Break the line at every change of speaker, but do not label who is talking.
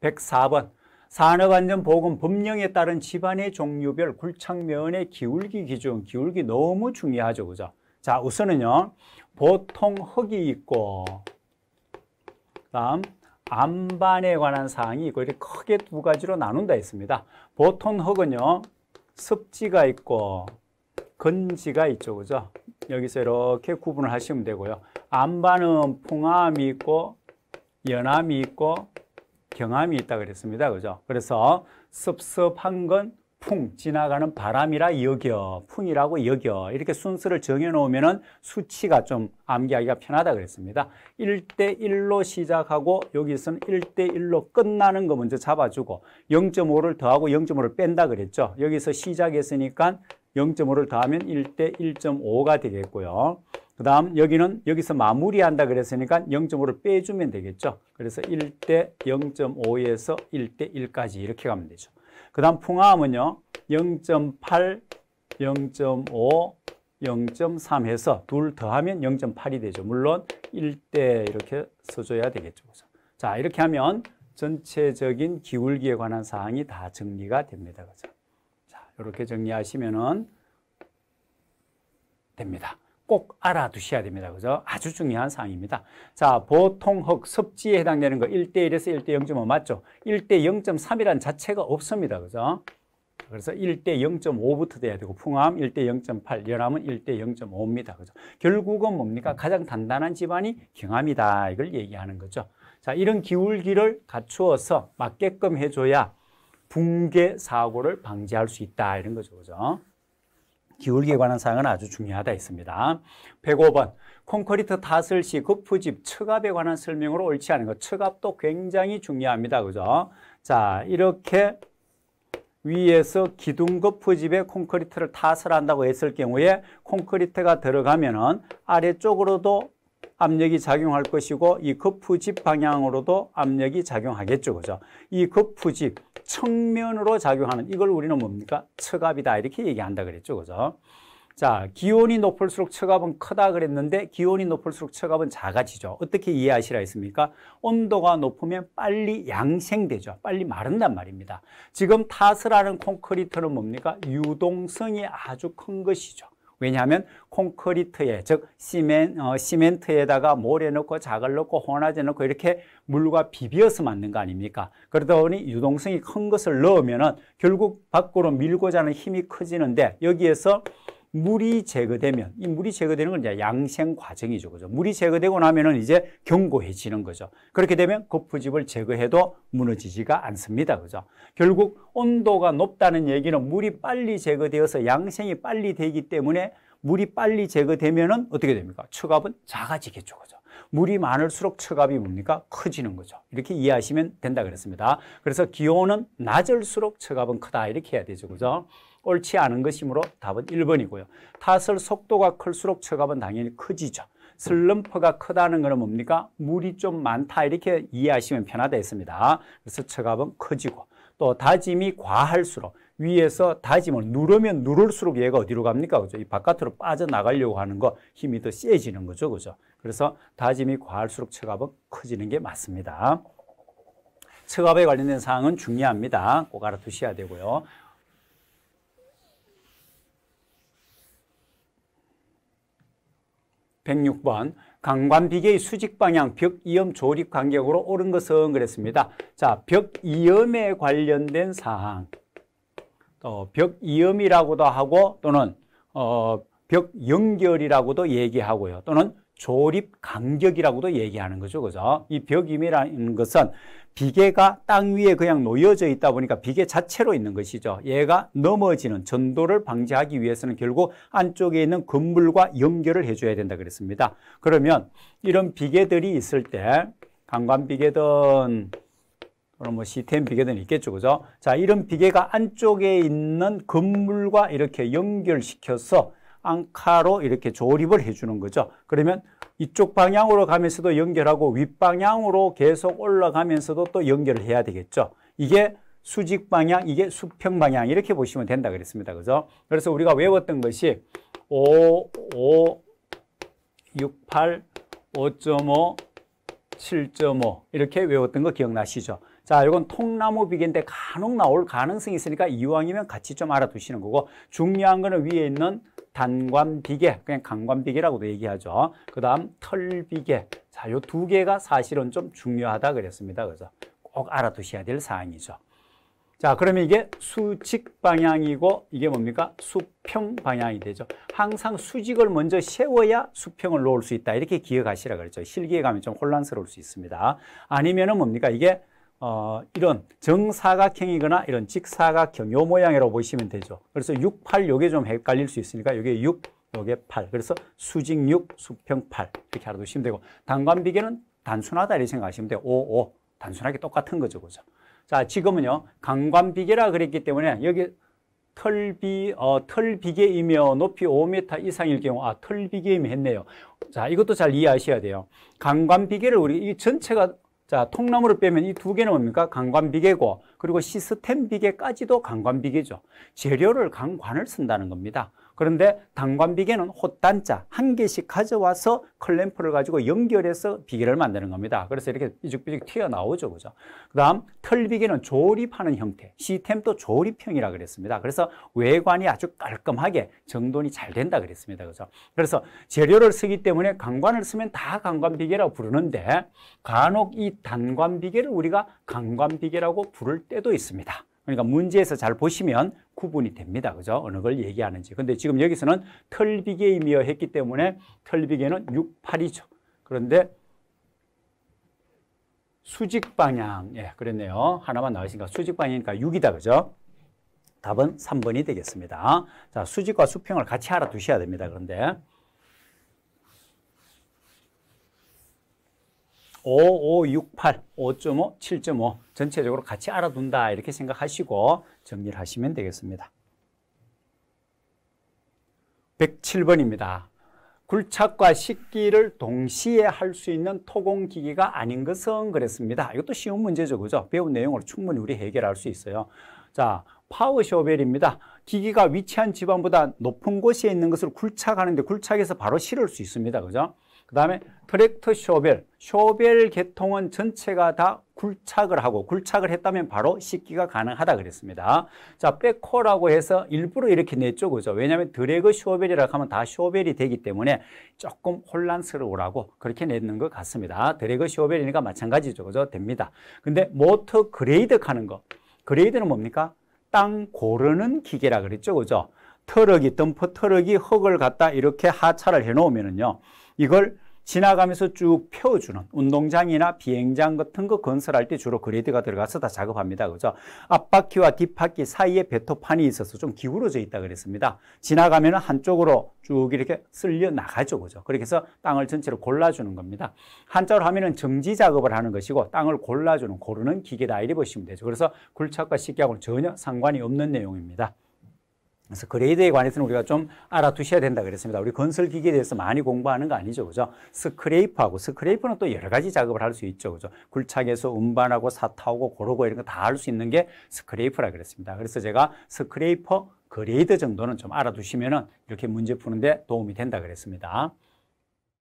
104번 산업안전보건법령에 따른 집안의 종류별 굴착면의 기울기 기준, 기울기 너무 중요하죠. 그죠? 자, 우선은요. 보통 흙이 있고 그 다음 안반에 관한 사항이 있고 이렇게 크게 두 가지로 나눈다 했습니다. 보통 흙은요. 습지가 있고 근지가 있죠. 그죠? 여기서 이렇게 구분을 하시면 되고요. 안반은 풍암이 있고 연암이 있고 경함이 있다 그랬습니다. 그죠? 그래서 섭섭한 건 풍, 지나가는 바람이라 여겨, 풍이라고 여겨. 이렇게 순서를 정해놓으면 수치가 좀 암기하기가 편하다 그랬습니다. 1대1로 시작하고 여기서는 1대1로 끝나는 거 먼저 잡아주고 0.5를 더하고 0.5를 뺀다 그랬죠. 여기서 시작했으니까 0.5를 더하면 1대 1.5가 되겠고요. 그 다음 여기는 여기서 마무리한다 그랬으니까 0.5를 빼주면 되겠죠. 그래서 1대 0.5에서 1대 1까지 이렇게 가면 되죠. 그 다음 풍화음은요. 0.8, 0.5, 0.3 해서 둘 더하면 0.8이 되죠. 물론 1대 이렇게 써줘야 되겠죠. 자 이렇게 하면 전체적인 기울기에 관한 사항이 다 정리가 됩니다. 그죠? 렇자 이렇게 정리하시면은 됩니다. 꼭 알아두셔야 됩니다. 그죠? 아주 중요한 사항입니다. 자, 보통흑 섭지에 해당되는 거 1대1에서 1대0.5 맞죠? 1대0.3이란 자체가 없습니다. 그죠? 그래서 1대 0.5부터 돼야 되고 풍암 1대 0.8, 연암은 1대 0.5입니다. 그죠? 결국은 뭡니까? 가장 단단한 집안이 경암이다. 이걸 얘기하는 거죠. 자, 이런 기울기를 갖추어서 맞게끔 해줘야 붕괴 사고를 방지할 수 있다. 이런 거죠. 그죠? 기울기에 관한 사항은 아주 중요하다 했습니다. 105번 콘크리트 다슬 시급푸집 측압에 관한 설명으로 옳지 않은 것 측압도 굉장히 중요합니다. 그죠? 자 이렇게 위에서 기둥 급푸집에 콘크리트를 타설한다고 했을 경우에 콘크리트가 들어가면 은 아래쪽으로도 압력이 작용할 것이고 이 거푸집 방향으로도 압력이 작용하겠죠. 그죠? 이 거푸집 측면으로 작용하는 이걸 우리는 뭡니까? 처갑이다. 이렇게 얘기한다 그랬죠. 그죠? 자, 기온이 높을수록 처갑은 크다 그랬는데 기온이 높을수록 처갑은 작아지죠. 어떻게 이해하시라 했습니까? 온도가 높으면 빨리 양생되죠. 빨리 마른단 말입니다. 지금 타스라는 콘크리트는 뭡니까? 유동성이 아주 큰 것이죠. 왜냐하면 콘크리트에 즉 시멘, 어, 시멘트에다가 모래 넣고 자갈 넣고 혼화제 넣고 이렇게 물과 비벼서 만든 거 아닙니까? 그러다 보니 유동성이 큰 것을 넣으면 결국 밖으로 밀고자 하는 힘이 커지는데 여기에서 물이 제거되면 이 물이 제거되는 건 이제 양생 과정이죠. 그죠? 물이 제거되고 나면은 이제 견고해지는 거죠. 그렇게 되면 거푸집을 제거해도 무너지지가 않습니다. 그죠? 결국 온도가 높다는 얘기는 물이 빨리 제거되어서 양생이 빨리 되기 때문에 물이 빨리 제거되면은 어떻게 됩니까? 추압은 작아지겠죠. 그죠? 물이 많을수록 처갑이 뭡니까? 커지는 거죠. 이렇게 이해하시면 된다 그랬습니다. 그래서 기온은 낮을수록 처갑은 크다 이렇게 해야 되죠. 그죠? 옳지 않은 것이므로 답은 1번이고요. 타설 속도가 클수록 처갑은 당연히 커지죠. 슬럼프가 크다는 것은 뭡니까? 물이 좀 많다 이렇게 이해하시면 편하다 했습니다. 그래서 처갑은 커지고 또 다짐이 과할수록 위에서 다짐을 누르면 누를수록 얘가 어디로 갑니까? 그죠? 이 바깥으로 빠져나가려고 하는 거 힘이 더 세지는 거죠. 그죠? 그래서 다짐이 과할수록 체압은 커지는 게 맞습니다. 체압에 관련된 사항은 중요합니다. 꼭 알아두셔야 되고요. 106번 강관비계의 수직 방향 벽 이염 조립 간격으로 옳은 것은 그랬습니다. 자, 벽 이염에 관련된 사항. 또벽 어, 이염이라고도 하고 또는 어, 벽 연결이라고도 얘기하고요. 또는 조립 간격이라고도 얘기하는 거죠. 그죠? 이 벽임이라는 것은 비계가 땅 위에 그냥 놓여져 있다 보니까 비계 자체로 있는 것이죠. 얘가 넘어지는 전도를 방지하기 위해서는 결국 안쪽에 있는 건물과 연결을 해줘야 된다 그랬습니다. 그러면 이런 비계들이 있을 때 강관 비계든 그럼 뭐 시스템 비계든 있겠죠. 그죠? 자, 이런 비계가 안쪽에 있는 건물과 이렇게 연결시켜서 앙카로 이렇게 조립을 해주는 거죠. 그러면 이쪽 방향으로 가면서도 연결하고 윗방향으로 계속 올라가면서도 또 연결을 해야 되겠죠. 이게 수직 방향, 이게 수평 방향 이렇게 보시면 된다 그랬습니다. 그죠? 그래서 우리가 외웠던 것이 5, 5, 6, 8, 5.5, 7.5 이렇게 외웠던 거 기억나시죠? 자, 이건 통나무 비계인데 간혹 나올 가능성이 있으니까 이왕이면 같이 좀 알아두시는 거고 중요한 거는 위에 있는 단관 비계, 그냥 강관 비계라고도 얘기하죠. 그 다음 털 비계. 자, 요 두 개가 사실은 좀 중요하다 그랬습니다. 그래서 꼭 알아두셔야 될 사항이죠. 자, 그러면 이게 수직 방향이고 이게 뭡니까? 수평 방향이 되죠. 항상 수직을 먼저 세워야 수평을 놓을 수 있다. 이렇게 기억하시라 그랬죠. 실기에 가면 좀 혼란스러울 수 있습니다. 아니면은 뭡니까? 이게 어, 이런 정사각형이거나 이런 직사각형 요 모양이라고 보시면 되죠. 그래서 6, 8 요게 좀 헷갈릴 수 있으니까 요게 6, 요게 8. 그래서 수직 6, 수평 8 이렇게 알아두시면 되고 단관비계는 단순하다 이렇게 생각하시면 돼요. 5, 5. 단순하게 똑같은 거죠. 그죠? 자, 지금은요. 강관비계라 그랬기 때문에 여기 털비, 어, 털비계이며 높이 5m 이상일 경우, 아, 털비계이며 했네요. 자, 이것도 잘 이해하셔야 돼요. 강관비계를 우리 이 전체가 자, 통나무를 빼면 이 두 개는 뭡니까? 강관비계고 그리고 시스템 비계까지도 강관비계죠. 재료를 강관을 쓴다는 겁니다. 그런데 단관비계는 헛단자 한 개씩 가져와서 클램프를 가지고 연결해서 비계를 만드는 겁니다. 그래서 이렇게 삐죽삐죽 튀어나오죠. 그죠? 그 다음 털비계는 조립하는 형태, 시스템도 조립형이라 그랬습니다. 그래서 외관이 아주 깔끔하게 정돈이 잘 된다 그랬습니다. 그죠? 그래서 재료를 쓰기 때문에 강관을 쓰면 다 강관비계라고 부르는데 간혹 이 단관비계를 우리가 강관비계라고 부를 때도 있습니다. 그러니까 문제에서 잘 보시면 구분이 됩니다. 그죠? 어느 걸 얘기하는지. 근데 지금 여기서는 털비계이며 했기 때문에 털비계는 6, 8이죠. 그런데 수직 방향. 예, 그랬네요. 하나만 나왔으니까 수직 방향이니까 6이다. 그죠? 답은 3번이 되겠습니다. 자, 수직과 수평을 같이 알아두셔야 됩니다. 그런데 5568, 5.5, 7.5 전체적으로 같이 알아둔다 이렇게 생각하시고 정리를 하시면 되겠습니다. 107번입니다. 굴착과 식기를 동시에 할 수 있는 토공기기가 아닌 것은 그랬습니다. 이것도 쉬운 문제죠. 그죠? 배운 내용으로 충분히 우리 해결할 수 있어요. 자, 파워 쇼벨입니다. 기기가 위치한 지방보다 높은 곳에 있는 것을 굴착하는데 굴착해서 바로 실을 수 있습니다. 그죠? 그 다음에 트랙터 쇼벨, 쇼벨 계통은 전체가 다 굴착을 하고 굴착을 했다면 바로 씻기가 가능하다 그랬습니다. 자, 백호라고 해서 일부러 이렇게 내죠 그죠? 왜냐하면 드래그 쇼벨이라고 하면 다 쇼벨이 되기 때문에 조금 혼란스러우라고 그렇게 냈는 것 같습니다. 드래그 쇼벨이니까 마찬가지죠. 그죠? 됩니다. 근데 모터 그레이드 하는 거. 그레이드는 뭡니까? 땅 고르는 기계라 그랬죠. 그죠? 트럭이, 덤프 트럭이 흙을 갖다 이렇게 하차를 해 놓으면은요. 이걸 지나가면서 쭉 펴주는 운동장이나 비행장 같은 거 건설할 때 주로 그레이드가 들어가서 다 작업합니다. 그죠? 앞바퀴와 뒷바퀴 사이에 배토판이 있어서 좀 기울어져 있다 그랬습니다. 지나가면 한쪽으로 쭉 이렇게 쓸려 나가죠. 그죠? 그렇게 해서 땅을 전체로 골라주는 겁니다. 한자로 하면은 정지 작업을 하는 것이고 땅을 골라주는, 고르는 기계다. 이리 보시면 되죠. 그래서 굴착과 식기하고는 전혀 상관이 없는 내용입니다. 그래서 그레이드에 관해서는 우리가 좀 알아두셔야 된다 그랬습니다. 우리 건설 기계에 대해서 많이 공부하는 거 아니죠. 그죠? 스크레이프하고 스크레이프는 또 여러 가지 작업을 할 수 있죠. 그죠? 굴착해서 운반하고 사타오고 고르고 이런 거 다 할 수 있는 게 스크레이프라 그랬습니다. 그래서 제가 스크레이퍼 그레이드 정도는 좀 알아두시면은 이렇게 문제 푸는데 도움이 된다 그랬습니다.